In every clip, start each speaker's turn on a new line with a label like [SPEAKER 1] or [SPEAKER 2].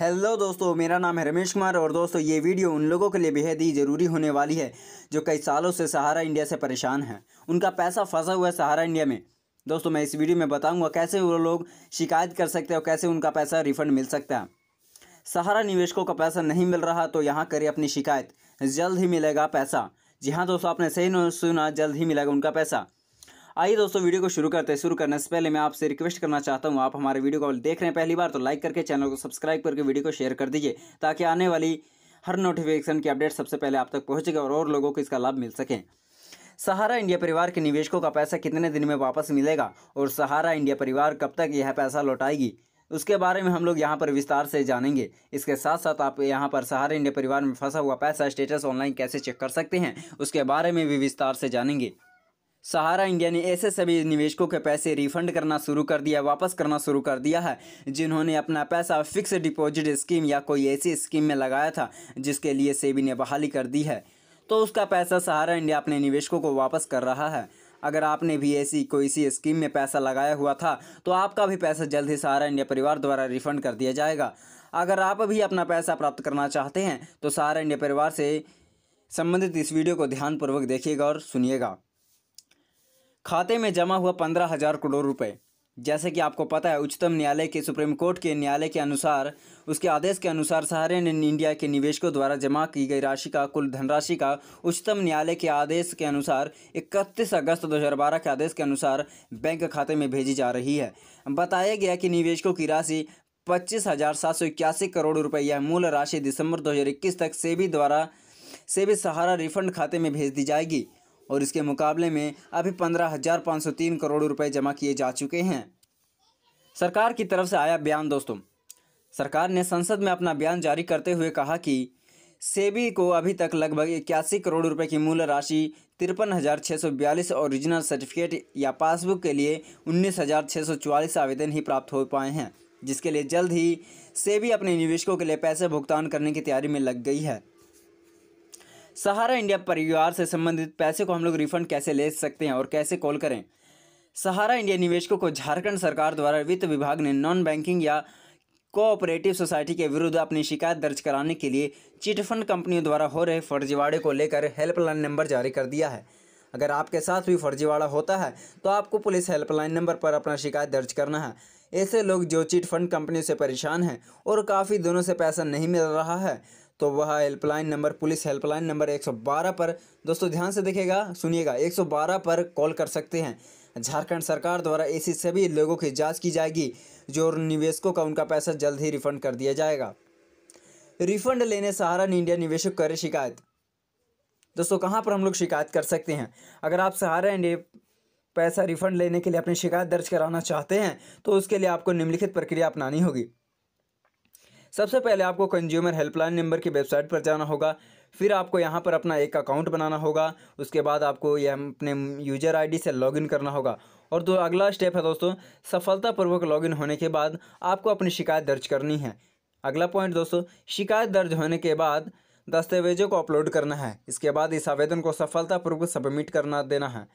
[SPEAKER 1] hello दोस्तों मेरा नाम है रमेश कुमार और दोस्तों ये वीडियो उन लोगों के लिए बेहद ही ज़रूरी होने वाली है जो कई सालों से सहारा इंडिया से परेशान हैं उनका पैसा फंसा हुआ है सहारा इंडिया में दोस्तों मैं इस वीडियो में बताऊंगा कैसे वो लोग शिकायत कर सकते हैं और कैसे उनका पैसा रिफंड मिल सकता है सहारा निवेशकों का पैसा नहीं मिल रहा तो यहाँ करिए अपनी शिकायत जल्द ही मिलेगा पैसा जी हाँ दोस्तों आपने सही सुना जल्द ही मिलेगा उनका पैसा आइए दोस्तों वीडियो को शुरू करते हैं शुरू करने से पहले मैं आपसे रिक्वेस्ट करना चाहता हूँ आप हमारे वीडियो को देख रहे हैं पहली बार तो लाइक करके चैनल को सब्सक्राइब करके वीडियो को शेयर कर दीजिए ताकि आने वाली हर नोटिफिकेशन की अपडेट सबसे पहले आप तक पहुँचेगा और, और लोगों को इसका लाभ मिल सके सहारा इंडिया परिवार के निवेशकों का पैसा कितने दिन में वापस मिलेगा और सहारा इंडिया परिवार कब तक यह पैसा लौटाएगी उसके बारे में हम लोग यहाँ पर विस्तार से जानेंगे इसके साथ साथ आप यहाँ पर सहारा इंडिया परिवार में फंसा हुआ पैसा स्टेटस ऑनलाइन कैसे चेक कर सकते हैं उसके बारे में भी विस्तार से जानेंगे सहारा इंडिया ने ऐसे सभी निवेशकों के पैसे रिफंड करना शुरू कर दिया वापस करना शुरू कर दिया है जिन्होंने अपना पैसा फिक्स डिपॉजिट स्कीम या कोई ऐसी स्कीम में लगाया था जिसके लिए सेबी ने बहाली कर दी है तो उसका पैसा सहारा इंडिया अपने निवेशकों को वापस कर रहा है अगर आपने भी ऐसी कोई सी स्कीम में पैसा लगाया हुआ था तो आपका भी पैसा जल्द ही सहारा इंडिया परिवार द्वारा रिफंड कर दिया जाएगा अगर आप भी अपना पैसा प्राप्त करना चाहते हैं तो सहारा इंडिया परिवार से संबंधित इस वीडियो को ध्यानपूर्वक देखिएगा और सुनिएगा खाते में जमा हुआ पंद्रह हज़ार करोड़ रुपए जैसे कि आपको पता है उच्चतम न्यायालय के सुप्रीम कोर्ट के न्यायालय के अनुसार उसके आदेश के अनुसार ने इंडिया के निवेशकों द्वारा जमा की गई राशि का कुल धनराशि का उच्चतम न्यायालय के आदेश के अनुसार 31 अगस्त 2012 के आदेश के अनुसार बैंक खाते में भेजी जा रही है बताया गया कि निवेशकों की राशि पच्चीस हज़ार सात सौ इक्यासी करोड़ रुपये यह मूल राशि दिसंबर दो तक सेबी द्वारा सेबी सहारा रिफंड खाते में भेज दी जाएगी और इसके मुकाबले में अभी पंद्रह हज़ार पाँच सौ तीन करोड़ रुपए जमा किए जा चुके हैं सरकार की तरफ से आया बयान दोस्तों सरकार ने संसद में अपना बयान जारी करते हुए कहा कि सेबी को अभी तक लगभग इक्यासी करोड़ रुपए की मूल राशि तिरपन हज़ार छः सौ बयालीस ओरिजिनल सर्टिफिकेट या पासबुक के लिए उन्नीस हज़ार छः सौ चौवालीस आवेदन ही प्राप्त हो पाए हैं जिसके लिए जल्द ही सेबी अपने निवेशकों के लिए पैसे भुगतान करने की तैयारी में लग गई है सहारा इंडिया परिवार से संबंधित पैसे को हम लोग रिफंड कैसे ले सकते हैं और कैसे कॉल करें सहारा इंडिया निवेशकों को झारखंड सरकार द्वारा वित्त विभाग ने नॉन बैंकिंग या कोऑपरेटिव सोसाइटी के विरुद्ध अपनी शिकायत दर्ज कराने के लिए चिटफंड कंपनियों द्वारा हो रहे फर्जीवाड़े को लेकर हेल्पलाइन नंबर जारी कर दिया है अगर आपके साथ भी फर्जीवाड़ा होता है तो आपको पुलिस हेल्पलाइन नंबर पर अपना शिकायत दर्ज करना है ऐसे लोग जो चिट फंड कंपनियों से परेशान हैं और काफ़ी दिनों से पैसा नहीं मिल रहा है तो वह helpline number police helpline number 112 पर दोस्तों ध्यान से देखेगा सुनिएगा 112 पर कॉल कर सकते हैं झारखंड सरकार द्वारा ऐसे सभी लोगों की जांच की जाएगी जो निवेशकों का उनका पैसा जल्द ही रिफंड कर दिया जाएगा रिफंड लेने सहारा इंडिया निवेशक करे शिकायत दोस्तों कहाँ पर हम लोग शिकायत कर सकते हैं अगर आप सहारा इंडिया पैसा रिफंड लेने के लिए अपनी शिकायत दर्ज कराना चाहते हैं तो उसके लिए आपको निम्नलिखित प्रक्रिया अपनानी होगी सबसे पहले आपको कंज्यूमर हेल्पलाइन नंबर की वेबसाइट पर जाना होगा फिर आपको यहाँ पर अपना एक अकाउंट बनाना होगा उसके बाद आपको यह अपने यूजर आईडी से लॉगिन करना होगा और दो तो अगला स्टेप है दोस्तों सफलतापूर्वक लॉगिन होने के बाद आपको अपनी शिकायत दर्ज करनी है अगला पॉइंट दोस्तों शिकायत दर्ज होने के बाद दस्तावेजों को अपलोड करना है इसके बाद इस आवेदन को सफलतापूर्वक सबमिट करना देना है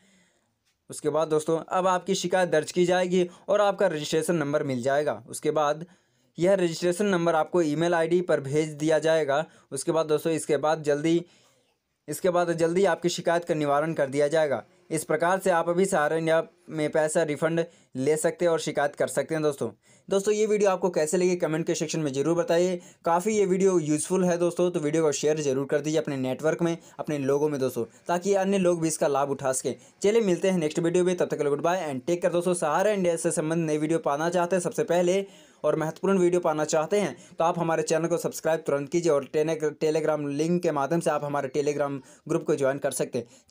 [SPEAKER 1] उसके बाद दोस्तों अब आपकी शिकायत दर्ज की जाएगी और आपका रजिस्ट्रेशन नंबर मिल जाएगा उसके बाद यह रजिस्ट्रेशन नंबर आपको ईमेल आईडी पर भेज दिया जाएगा उसके बाद दोस्तों इसके बाद जल्दी इसके बाद जल्दी आपकी शिकायत का निवारण कर दिया जाएगा इस प्रकार से आप अभी सहारा इंडिया में पैसा रिफंड ले सकते हैं और शिकायत कर सकते हैं दोस्तों दोस्तों ये वीडियो आपको कैसे लगी कमेंट के सेक्शन में ज़रूर बताइए काफ़ी ये वीडियो यूज़फुल है दोस्तों तो वीडियो को शेयर जरूर कर दीजिए अपने नेटवर्क में अपने लोगों में दोस्तों ताकि अन्य लोग भी इसका लाभ उठा सकें चलिए मिलते हैं नेक्स्ट वीडियो में तब तक गुड बाय एंड टेक कर दोस्तों सहारा इंडिया से संबंध नई वीडियो पाना चाहते हैं सबसे पहले और महत्वपूर्ण वीडियो पाना चाहते हैं तो आप हमारे चैनल को सब्सक्राइब तुरंत कीजिए और टेलीग्राम लिंक के माध्यम से आप हमारे टेलीग्राम ग्रुप को ज्वाइन कर सकते हैं